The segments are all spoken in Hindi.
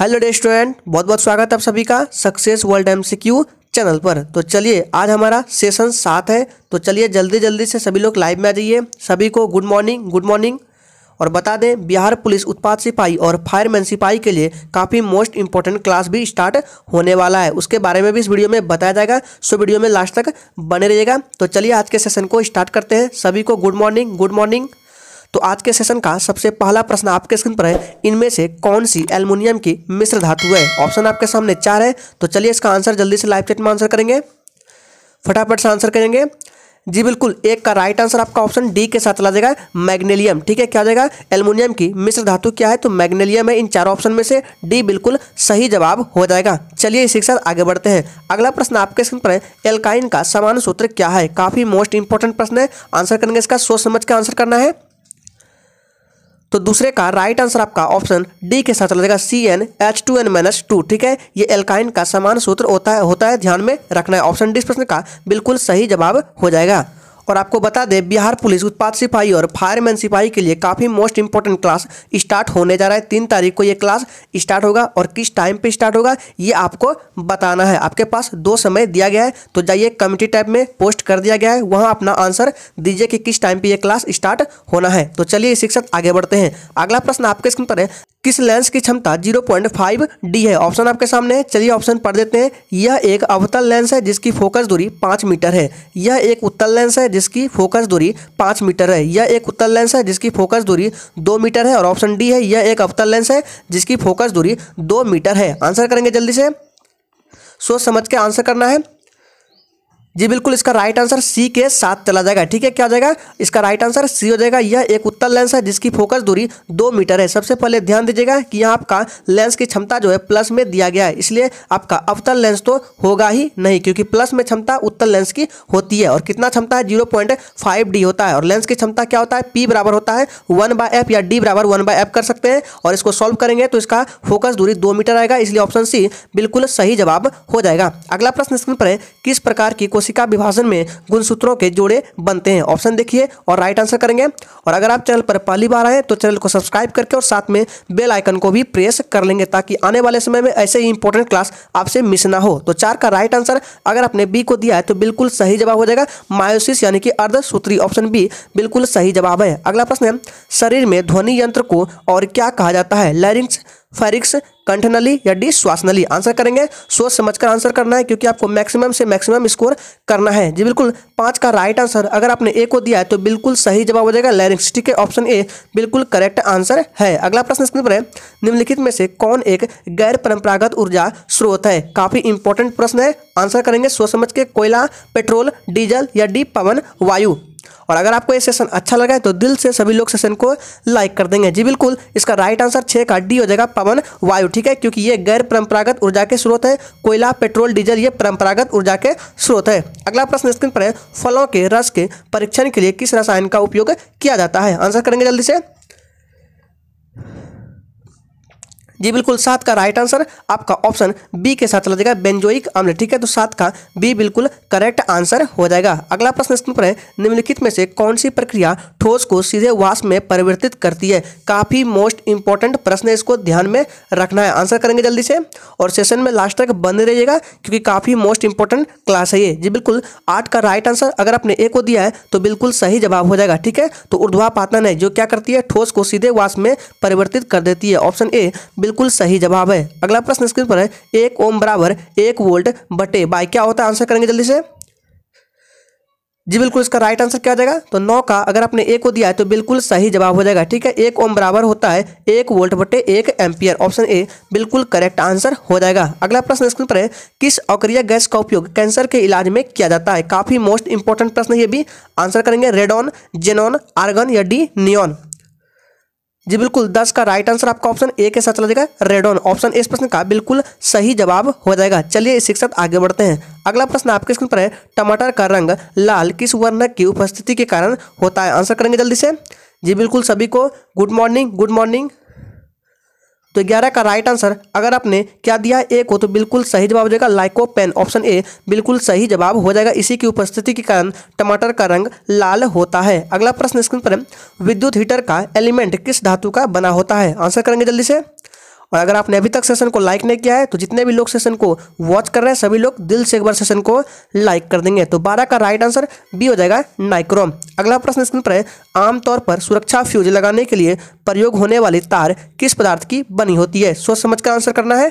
हेलो स्टूडेंट बहुत बहुत स्वागत है आप सभी का सक्सेस वर्ल्ड एम चैनल पर तो चलिए आज हमारा सेशन सात है तो चलिए जल्दी जल्दी से सभी लोग लाइव में आ जाइए सभी को गुड मॉर्निंग गुड मॉर्निंग और बता दें बिहार पुलिस उत्पाद सिपाही और फायरमैन सिपाही के लिए काफ़ी मोस्ट इंपॉर्टेंट क्लास भी स्टार्ट होने वाला है उसके बारे में भी इस वीडियो में बताया जाएगा सो वीडियो में लास्ट तक बने रहिएगा तो चलिए आज के सेशन को स्टार्ट करते हैं सभी को गुड मॉर्निंग गुड मॉर्निंग तो आज के सेशन का सबसे पहला प्रश्न आपके स्क्रीन पर है इनमें से कौन सी एल्युमिनियम की मिश्र धातु है ऑप्शन आपके सामने चार है तो चलिए इसका आंसर जल्दी से लाइव चैट में आंसर करेंगे फटाफट से आंसर करेंगे जी बिल्कुल एक का राइट आंसर आपका ऑप्शन डी के साथ चला जाएगा मैग्नेलियम ठीक है क्या जाएगा एल्युमिनियम की मिश्र धातु क्या है तो मैग्नेलियम है इन चार ऑप्शन में से डी बिल्कुल सही जवाब हो जाएगा चलिए इसी के साथ आगे बढ़ते हैं अगला प्रश्न आपके स्क्रीन पर है एल्काइन का समान सूत्र क्या है काफ़ी मोस्ट इंपॉर्टेंट प्रश्न है आंसर करेंगे इसका सोच समझ के आंसर करना है तो दूसरे का राइट आंसर आपका ऑप्शन डी के साथ चला जाएगा C N H two N minus two ठीक है ये एल्काइन का समान सूत्र होता है होता है ध्यान में रखना है ऑप्शन डी इस प्रश्न का बिल्कुल सही जवाब हो जाएगा और आपको बता दें बिहार पुलिस उत्पाद सिपाही और फायरमैन सिपाही के लिए काफ़ी मोस्ट इंपॉर्टेंट क्लास स्टार्ट होने जा रहा है तीन तारीख को ये क्लास स्टार्ट होगा और किस टाइम पे स्टार्ट होगा ये आपको बताना है आपके पास दो समय दिया गया है तो जाइए कमिटी टाइप में पोस्ट कर दिया गया है वहाँ अपना आंसर दीजिए कि किस टाइम पर यह क्लास स्टार्ट होना है तो चलिए शिक्षक आगे बढ़ते हैं अगला प्रश्न आपके स्क्रीन पर है किस लेंस की क्षमता 0.5 डी है ऑप्शन आपके सामने है चलिए ऑप्शन पढ़ देते हैं यह एक अवतल लेंस है जिसकी फोकस दूरी पाँच मीटर है यह एक उत्तल लेंस है जिसकी फोकस दूरी पाँच मीटर है यह एक उत्तल लेंस है जिसकी फोकस दूरी दो मीटर है और ऑप्शन डी है यह एक अवतल लेंस है जिसकी फोकस दूरी दो मीटर है आंसर करेंगे जल्दी से सोच समझ के आंसर करना है जी बिल्कुल इसका राइट आंसर सी के साथ चला जाएगा ठीक है क्या हो जाएगा इसका राइट आंसर सी हो जाएगा यह एक उत्तर लेंस है जिसकी फोकस दूरी दो मीटर है सबसे पहले ध्यान दीजिएगा कि यहाँ आपका लेंस की क्षमता जो है प्लस में दिया गया है इसलिए आपका अवतल लेंस तो होगा ही नहीं क्योंकि प्लस में क्षमता उत्तर लेंस की होती है और कितना क्षमता है जीरो फाइव डी होता है और लेंस की क्षमता क्या होता है पी बराबर होता है वन बाय एफ या डी बराबर वन बाय एफ कर सकते हैं और इसको सॉल्व करेंगे तो इसका फोकस दूरी दो मीटर आएगा इसलिए ऑप्शन सी बिल्कुल सही जवाब हो जाएगा अगला प्रश्न स्क्रीन पर है किस प्रकार की क्वेश्चन कोशिका विभाजन में गुणसूत्रों के जोड़े बनते हैं ऑप्शन देखिए और राइट आंसर करेंगे और अगर आप चैनल पर पहली बार आए तो चैनल को सब्सक्राइब करके और साथ में बेल आइकन को भी प्रेस कर लेंगे ताकि आने वाले समय में ऐसे ही इंपॉर्टेंट क्लास आपसे मिस ना हो तो चार का राइट आंसर अगर आपने बी को दिया है तो बिल्कुल सही जवाब हो जाएगा मायोसिस यानी कि अर्धसूत्री ऑप्शन बी बिल्कुल सही जवाब है अगला प्रश्न है शरीर में ध्वनि यंत्र को और क्या कहा जाता है लैरिंग्स फरिक्स कंठनली या डी श्वासनली आंसर करेंगे सोच समझकर आंसर करना है क्योंकि आपको मैक्सिमम से मैक्सिमम स्कोर करना है जी बिल्कुल पांच का राइट आंसर अगर आपने ए को दिया है तो बिल्कुल सही जवाब हो जाएगा ठीक के ऑप्शन ए बिल्कुल करेक्ट आंसर है अगला प्रश्न स्क्रीन पर है निम्नलिखित में से कौन एक गैर परंपरागत ऊर्जा स्रोत है काफ़ी इंपॉर्टेंट प्रश्न है आंसर करेंगे सोच समझ के कोयला पेट्रोल डीजल या डी पवन वायु और अगर आपको ये सेशन अच्छा लगा है तो दिल से सभी लोग सेशन को लाइक कर देंगे जी बिल्कुल इसका राइट आंसर छः का डी हो जाएगा पवन वायु ठीक है क्योंकि ये गैर परंपरागत ऊर्जा के स्रोत है कोयला पेट्रोल डीजल ये परंपरागत ऊर्जा के स्रोत है अगला प्रश्न स्क्रीन पर है फलों के रस के परीक्षण के लिए किस रसायन का उपयोग किया जाता है आंसर करेंगे जल्दी से जी बिल्कुल सात का राइट आंसर आपका ऑप्शन बी के साथ चला जाएगा बेंजोइक अम्ल ठीक है तो सात का बी बिल्कुल करेक्ट आंसर हो जाएगा अगला प्रश्न स्क्रीन पर है निम्नलिखित में से कौन सी प्रक्रिया ठोस को सीधे वास में परिवर्तित करती है काफ़ी मोस्ट इंपॉर्टेंट प्रश्न है इसको ध्यान में रखना है आंसर करेंगे जल्दी से और सेशन में लास्ट तक बने रहिएगा क्योंकि काफ़ी मोस्ट इंपॉर्टेंट क्लास है ये जी बिल्कुल आठ का राइट आंसर अगर आपने ए को दिया है तो बिल्कुल सही जवाब हो जाएगा ठीक है तो ऊर्ध्वा पातन है जो क्या करती है ठोस को सीधे वास में परिवर्तित कर देती है ऑप्शन ए बिल्कुल सही जवाब है अगला प्रश्न स्क्रीन पर है एक ओम बराबर एक वोल्ट बटे बाई क्या होता है आंसर करेंगे जल्दी से जी बिल्कुल इसका राइट आंसर क्या हो जाएगा तो नौ का अगर आपने एक को दिया है तो बिल्कुल सही जवाब हो जाएगा ठीक है एक ओम बराबर होता है एक वोल्ट बटे एक एम्पियर ऑप्शन ए बिल्कुल करेक्ट आंसर हो जाएगा अगला प्रश्न स्क्रीन पर है किस अक्रिय गैस का उपयोग कैंसर के इलाज में किया जाता है काफ़ी मोस्ट इंपॉर्टेंट प्रश्न ये भी आंसर करेंगे रेडॉन जेनॉन आर्गन या डी नियॉन जी बिल्कुल दस का राइट आंसर आपका ऑप्शन ए के साथ चला जाएगा रेडोन ऑप्शन इस प्रश्न का बिल्कुल सही जवाब हो जाएगा चलिए इसी के साथ आगे बढ़ते हैं अगला प्रश्न आपके स्क्रीन पर है टमाटर का रंग लाल किस वर्ण की उपस्थिति के कारण होता है आंसर करेंगे जल्दी से जी बिल्कुल सभी को गुड मॉर्निंग गुड मॉर्निंग तो ग्यारह का राइट आंसर अगर आपने क्या दिया ए को तो बिल्कुल सही जवाब हो जाएगा लाइकोपेन ऑप्शन ए बिल्कुल सही जवाब हो जाएगा इसी की उपस्थिति के कारण टमाटर का रंग लाल होता है अगला प्रश्न स्क्रीन पर विद्युत हीटर का एलिमेंट किस धातु का बना होता है आंसर करेंगे जल्दी से और अगर आपने अभी तक सेशन को लाइक नहीं किया है तो जितने भी लोग सेशन को वॉच कर रहे हैं सभी लोग दिल से एक बार सेशन को लाइक कर देंगे तो बारह का राइट आंसर बी हो जाएगा नाइक्रोम अगला प्रश्न स्क्रीन पर है आमतौर पर सुरक्षा फ्यूज लगाने के लिए प्रयोग होने वाली तार किस पदार्थ की बनी होती है सोच समझ कर आंसर करना है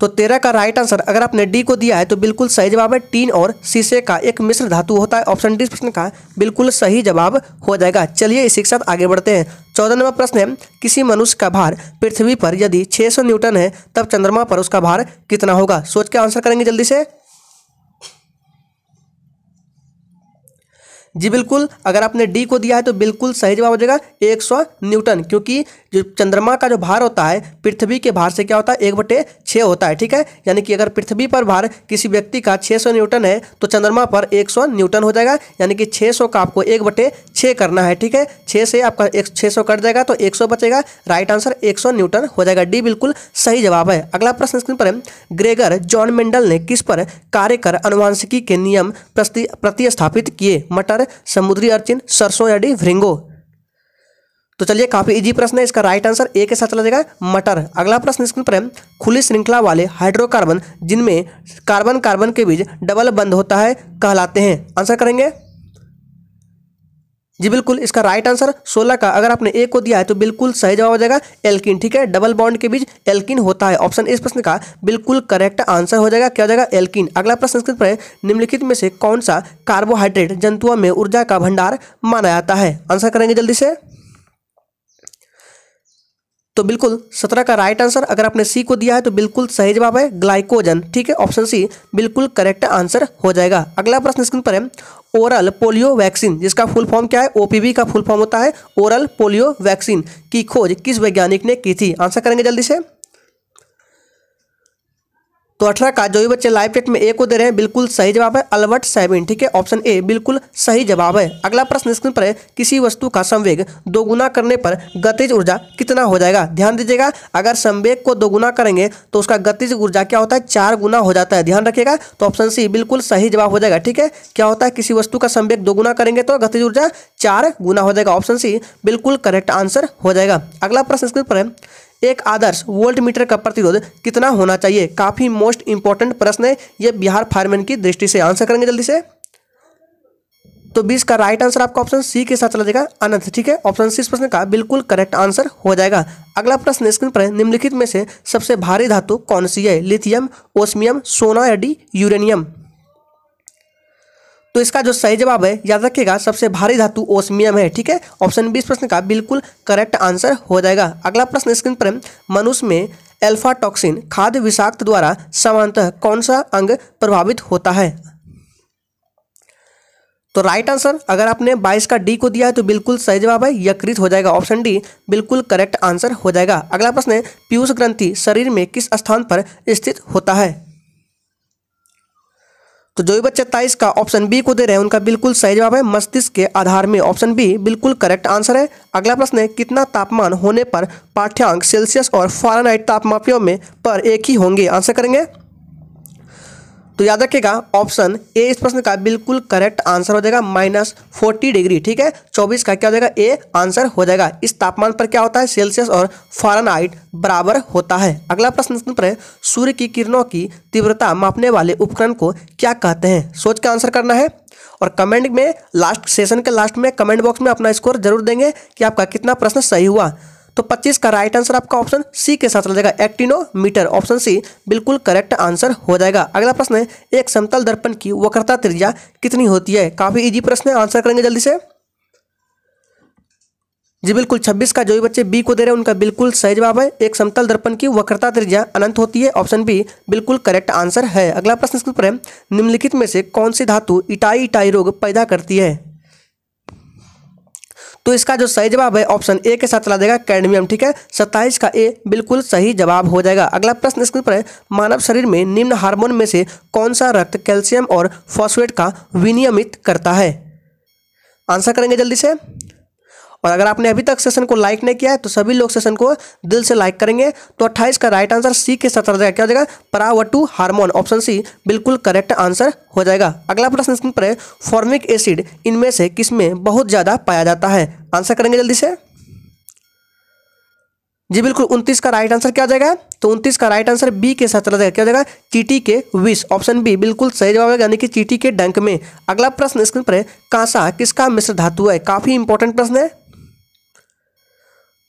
तो तेरह का राइट आंसर अगर आपने डी को दिया है तो बिल्कुल सही जवाब है टीन और शीशे का एक मिश्र धातु होता है ऑप्शन डी प्रश्न का बिल्कुल सही जवाब हो जाएगा चलिए इसी के साथ आगे बढ़ते हैं चौदह नंबर प्रश्न है किसी मनुष्य का भार पृथ्वी पर यदि 600 न्यूटन है तब चंद्रमा पर उसका भार कितना होगा सोच के आंसर करेंगे जल्दी से जी बिल्कुल अगर आपने डी को दिया है तो बिल्कुल सही जवाब हो जाएगा एक सौ न्यूटन क्योंकि जो चंद्रमा का जो भार होता है पृथ्वी के भार से क्या होता है एक बटे छः होता है ठीक है यानी कि अगर पृथ्वी पर भार किसी व्यक्ति का सौ न्यूटन है तो चंद्रमा पर सौ न्यूटन हो जाएगा यानी कि सौ का आपको एक बटे छः करना है ठीक है छः से आपका एक छः कट जाएगा तो सौ बचेगा राइट आंसर सौ न्यूटन हो जाएगा डी बिल्कुल सही जवाब है अगला प्रश्न स्क्रीन पर है ग्रेगर जॉन मेंडल ने किस पर कार्य कर अनुवांशिकी के नियम प्रतिस्थापित किए मटर आंसर है समुद्री अर्चिन सरसों या डी भृंगो तो चलिए काफी इजी प्रश्न है इसका राइट आंसर ए के साथ चला जाएगा मटर अगला प्रश्न स्क्रीन पर है खुली श्रृंखला वाले हाइड्रोकार्बन जिनमें कार्बन कार्बन के बीच डबल बंद होता है कहलाते हैं आंसर करेंगे जी बिल्कुल इसका राइट आंसर 16 का अगर आपने ए को दिया है तो बिल्कुल सही जवाब हो जाएगा एल्किन ठीक है डबल बॉन्ड के बीच एल्किन होता है ऑप्शन इस प्रश्न का बिल्कुल करेक्ट आंसर हो जाएगा क्या हो जाएगा एल्किन अगला प्रश्न पर है निम्नलिखित में से कौन सा कार्बोहाइड्रेट जंतुओं में ऊर्जा का भंडार माना जाता है आंसर करेंगे जल्दी से तो बिल्कुल सत्रह का राइट आंसर अगर आपने सी को दिया है तो बिल्कुल सही जवाब है ग्लाइकोजन ठीक है ऑप्शन सी बिल्कुल करेक्ट आंसर हो जाएगा अगला प्रश्न स्क्रीन पर है ओरल पोलियो वैक्सीन जिसका फुल फॉर्म क्या है ओपीवी का फुल फॉर्म होता है ओरल पोलियो वैक्सीन की खोज किस वैज्ञानिक ने की थी आंसर करेंगे जल्दी से तो अठारह का जो भी बच्चे लाइव चैट में ए को दे रहे हैं बिल्कुल सही जवाब है अल्बर्ट सेबिन ठीक है ऑप्शन ए बिल्कुल सही जवाब है अगला प्रश्न स्क्रीन पर है किसी वस्तु का संवेग दोगुना करने पर गतिज ऊर्जा कितना हो जाएगा ध्यान दीजिएगा अगर संवेग को दोगुना करेंगे तो उसका गतिज ऊर्जा क्या होता है चार गुना हो जाता है ध्यान रखिएगा तो ऑप्शन सी बिल्कुल सही जवाब हो जाएगा ठीक है क्या होता है किसी वस्तु का संवेग दोगुना करेंगे तो गतिज ऊर्जा चार गुना हो जाएगा ऑप्शन सी बिल्कुल करेक्ट आंसर हो जाएगा अगला प्रश्न स्क्रीन पर है एक आदर्श वोल्ट मीटर का प्रतिरोध कितना होना चाहिए काफ़ी मोस्ट इंपॉर्टेंट प्रश्न है ये बिहार फायरमैन की दृष्टि से आंसर करेंगे जल्दी से तो बीस का राइट आंसर आपका ऑप्शन सी के साथ चला जाएगा अनंत ठीक है ऑप्शन सी इस प्रश्न का बिल्कुल करेक्ट आंसर हो जाएगा अगला प्रश्न स्क्रीन पर निम्नलिखित में से सबसे भारी धातु कौन सी है लिथियम ओस्मियम सोना या डी यूरेनियम तो इसका जो सही जवाब है याद रखिएगा सबसे भारी धातु ओसमियम है ठीक है ऑप्शन बीस प्रश्न का बिल्कुल करेक्ट आंसर हो जाएगा अगला प्रश्न स्क्रीन पर मनुष्य में एल्फा टॉक्सिन खाद्य विषाक्त द्वारा समानतः कौन सा अंग प्रभावित होता है तो राइट आंसर अगर आपने 22 का डी को दिया है तो बिल्कुल सही जवाब है यकृत हो जाएगा ऑप्शन डी बिल्कुल करेक्ट आंसर हो जाएगा अगला प्रश्न है पीयूष ग्रंथि शरीर में किस स्थान पर स्थित होता है तो जो भी बच्चे ताइस का ऑप्शन बी को दे रहे हैं उनका बिल्कुल सही जवाब है मस्तिष्क के आधार में ऑप्शन बी बिल्कुल करेक्ट आंसर है अगला प्रश्न है कितना तापमान होने पर पाठ्यांक सेल्सियस और फारेनहाइट तापमापियों में पर एक ही होंगे आंसर करेंगे तो याद रखेगा ऑप्शन ए इस प्रश्न का बिल्कुल करेक्ट आंसर हो जाएगा माइनस फोर्टी डिग्री ठीक है चौबीस का क्या हो जाएगा ए आंसर हो जाएगा इस तापमान पर क्या होता है सेल्सियस और फॉरन बराबर होता है अगला प्रश्न पर सूर्य की किरणों की तीव्रता मापने वाले उपकरण को क्या कहते हैं सोच के आंसर करना है और कमेंट में लास्ट सेशन के लास्ट में कमेंट बॉक्स में अपना स्कोर जरूर देंगे कि आपका कितना प्रश्न सही हुआ तो 25 का राइट आंसर आपका ऑप्शन सी के साथ जाएगा एक्टिनोमीटर ऑप्शन सी बिल्कुल करेक्ट आंसर हो जाएगा अगला प्रश्न है एक समतल दर्पण की वक्रता त्रिज्या कितनी होती है काफ़ी इजी प्रश्न है आंसर करेंगे जल्दी से जी बिल्कुल 26 का जो भी बच्चे बी को दे रहे हैं उनका बिल्कुल सही जवाब है एक समतल दर्पण की वक्रता त्रिज्या अनंत होती है ऑप्शन बी बिल्कुल करेक्ट आंसर है अगला प्रश्न इसके ऊपर है निम्नलिखित में से कौन सी धातु इटाई इटाई रोग पैदा करती है तो इसका जो सही जवाब है ऑप्शन ए के साथ चला जाएगा कैडमियम ठीक है सत्ताईस का ए बिल्कुल सही जवाब हो जाएगा अगला प्रश्न स्क्रीन पर है मानव शरीर में निम्न हार्मोन में से कौन सा रक्त कैल्शियम और फॉस्फेट का विनियमित करता है आंसर करेंगे जल्दी से और अगर आपने अभी तक सेशन को लाइक नहीं किया है तो सभी लोग सेशन को दिल से लाइक करेंगे तो अट्ठाइस का राइट आंसर सी के साथ जाएगा क्या हो जाएगा परावटू हार्मोन ऑप्शन सी बिल्कुल करेक्ट आंसर हो जाएगा अगला प्रश्न स्क्रीन पर है फॉर्मिक एसिड इनमें से किसमें बहुत ज़्यादा पाया जाता है आंसर करेंगे जल्दी से जी बिल्कुल उनतीस का राइट आंसर क्या हो जाएगा तो उनतीस का राइट आंसर बी के साथ चला जाएगा क्या जाएगा चीटी के विष ऑप्शन बी बिल्कुल सही जवाब है यानी कि चीटी के डंक में अगला प्रश्न स्क्रीन पर है कांसा किसका मिश्र धातु है काफी इंपॉर्टेंट प्रश्न है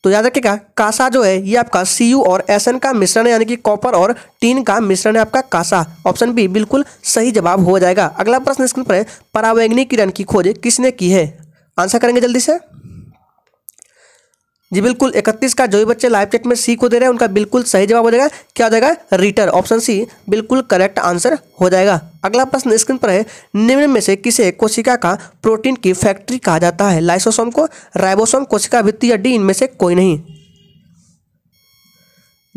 तो याद रखिएगा कासा जो है ये आपका सी और एस एन का मिश्रण है यानी कि कॉपर और टीन का मिश्रण है आपका कासा ऑप्शन बी बिल्कुल सही जवाब हो जाएगा अगला प्रश्न स्क्रीन पर है परावैग्निक किरण की खोज किसने की है आंसर करेंगे जल्दी से जी बिल्कुल इकतीस का जो भी बच्चे लाइव चैट में सी को दे रहे हैं उनका बिल्कुल सही जवाब हो जाएगा क्या हो जाएगा रिटर ऑप्शन सी बिल्कुल करेक्ट आंसर हो जाएगा अगला प्रश्न स्क्रीन पर है निम्न में से किसे कोशिका का प्रोटीन की फैक्ट्री कहा जाता है लाइसोसोम को राइबोसोम कोशिका वित्तीय डी इनमें से कोई नहीं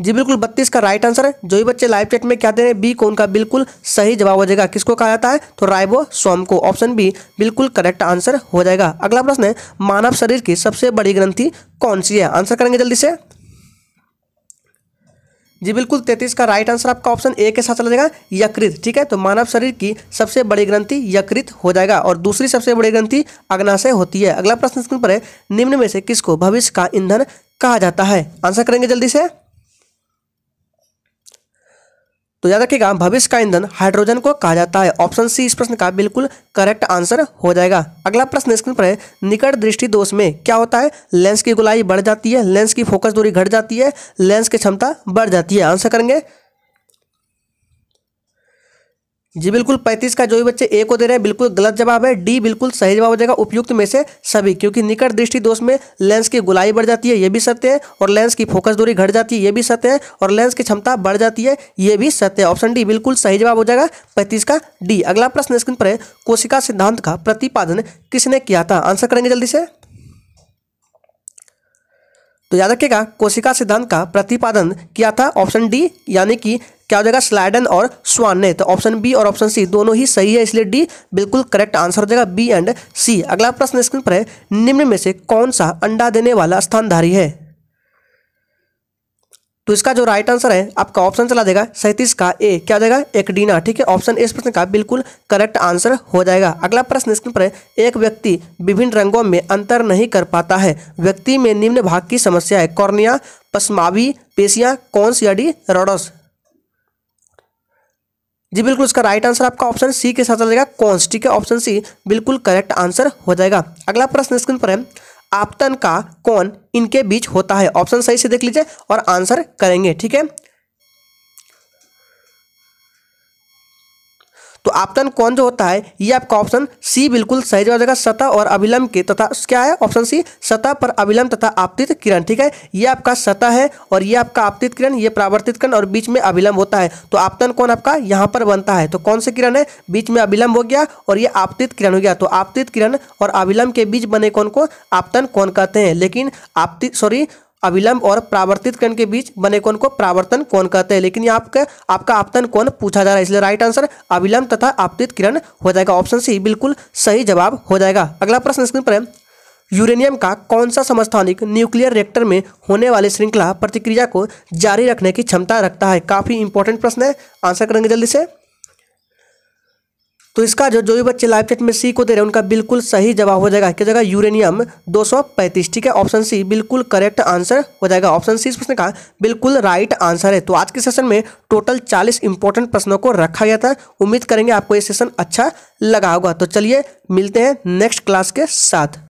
जी बिल्कुल बत्तीस का राइट आंसर है जो भी बच्चे लाइव चैट में कहते हैं बी को उनका बिल्कुल सही जवाब हो जाएगा किसको कहा जाता है तो राइबो सोम को ऑप्शन बी बिल्कुल करेक्ट आंसर हो जाएगा अगला प्रश्न है मानव शरीर की सबसे बड़ी ग्रंथि कौन सी है आंसर करेंगे जल्दी से जी बिल्कुल तैतीस का राइट आंसर आपका ऑप्शन ए के साथ चला जाएगा यकृत ठीक है तो मानव शरीर की सबसे बड़ी ग्रंथि यकृत हो जाएगा और दूसरी सबसे बड़ी ग्रंथि अग्नाशय होती है अगला प्रश्न स्क्रीन पर है निम्न में से किसको भविष्य का ईंधन कहा जाता है आंसर करेंगे जल्दी से तो याद रखिएगा भविष्य का ईंधन हाइड्रोजन को कहा जाता है ऑप्शन सी इस प्रश्न का बिल्कुल करेक्ट आंसर हो जाएगा अगला प्रश्न स्क्रीन पर है निकट दृष्टि दोष में क्या होता है लेंस की गुलाई बढ़ जाती है लेंस की फोकस दूरी घट जाती है लेंस की क्षमता बढ़ जाती है आंसर करेंगे जी बिल्कुल पैंतीस का जो भी बच्चे ए को दे रहे हैं बिल्कुल गलत जवाब है डी बिल्कुल सही जवाब हो जाएगा उपयुक्त में से सभी क्योंकि निकट दृष्टि दोष में लेंस की गुलाई बढ़ जाती है ये भी सत्य है और लेंस की फोकस दूरी घट जाती है ये भी सत्य है और लेंस की क्षमता बढ़ जाती है ये भी सत्य है ऑप्शन डी बिल्कुल सही जवाब हो जाएगा पैंतीस का डी अगला प्रश्न स्क्रीन पर है कोशिका सिद्धांत का प्रतिपादन किसने किया था आंसर करेंगे जल्दी से तो याद रखिएगा कोशिका सिद्धांत का प्रतिपादन किया था ऑप्शन डी यानी कि क्या हो जाएगा स्लाइडन और स्वाने तो ऑप्शन बी और ऑप्शन सी दोनों ही सही है इसलिए डी बिल्कुल करेक्ट आंसर हो जाएगा बी एंड सी अगला प्रश्न स्क्रीन पर है निम्न में से कौन सा अंडा देने वाला स्थानधारी है तो इसका जो राइट आंसर है आपका ऑप्शन चला देगा सैंतीस का ए क्या हो जाएगा एक डीना ठीक है ऑप्शन इस प्रश्न का बिल्कुल करेक्ट आंसर हो जाएगा अगला प्रश्न स्क्रीन पर है एक व्यक्ति विभिन्न रंगों में अंतर नहीं कर पाता है व्यक्ति में निम्न भाग की समस्या है कॉर्निया पसमावी पेशियां कौन सी डी रोडस जी बिल्कुल इसका राइट आंसर आपका ऑप्शन सी के साथ जाएगा कॉन्स ठीक है ऑप्शन सी बिल्कुल करेक्ट आंसर हो जाएगा अगला प्रश्न स्क्रीन पर है आपतन का कौन इनके बीच होता है ऑप्शन सही से देख लीजिए और आंसर करेंगे ठीक है तो आपतन कौन जो होता है ये आपका ऑप्शन सी बिल्कुल सही जवाब देगा सतह और अभिलंब के तथा क्या है ऑप्शन सी सतह पर अभिलंब तथा आपतित किरण ठीक है ये आपका सतह है और ये आपका आपतित किरण ये प्रावर्तित किरण और बीच में अभिलंब होता है तो आपतन कौन आपका यहाँ पर बनता है तो कौन से किरण है बीच में अभिलंब हो गया और ये आपतित किरण हो गया तो आपतित किरण और अभिलंब के बीच बने कौन को आपतन कौन कहते हैं लेकिन आपतित सॉरी अविलंब और प्रावर्तित कण के बीच बने कोण को प्रावर्तन कोण कहते हैं लेकिन ये आपके आपका आपतन कोण पूछा जा रहा है इसलिए राइट आंसर अविलंब तथा आपतित किरण हो जाएगा ऑप्शन सी बिल्कुल सही जवाब हो जाएगा अगला प्रश्न स्क्रीन पर है यूरेनियम का कौन सा समस्थानिक न्यूक्लियर रिएक्टर में होने वाली श्रृंखला प्रतिक्रिया को जारी रखने की क्षमता रखता है काफ़ी इंपॉर्टेंट प्रश्न है आंसर करेंगे जल्दी से तो इसका जो जो भी बच्चे लाइव चैट में सी को दे रहे हैं उनका बिल्कुल सही जवाब हो जाएगा क्या जगह यूरेनियम 235 ठीक है ऑप्शन सी बिल्कुल करेक्ट आंसर हो जाएगा ऑप्शन सी इस प्रश्न का बिल्कुल राइट आंसर है तो आज के सेशन में टोटल 40 इंपॉर्टेंट प्रश्नों को रखा गया था उम्मीद करेंगे आपको ये सेशन अच्छा लगा होगा तो चलिए मिलते हैं नेक्स्ट क्लास के साथ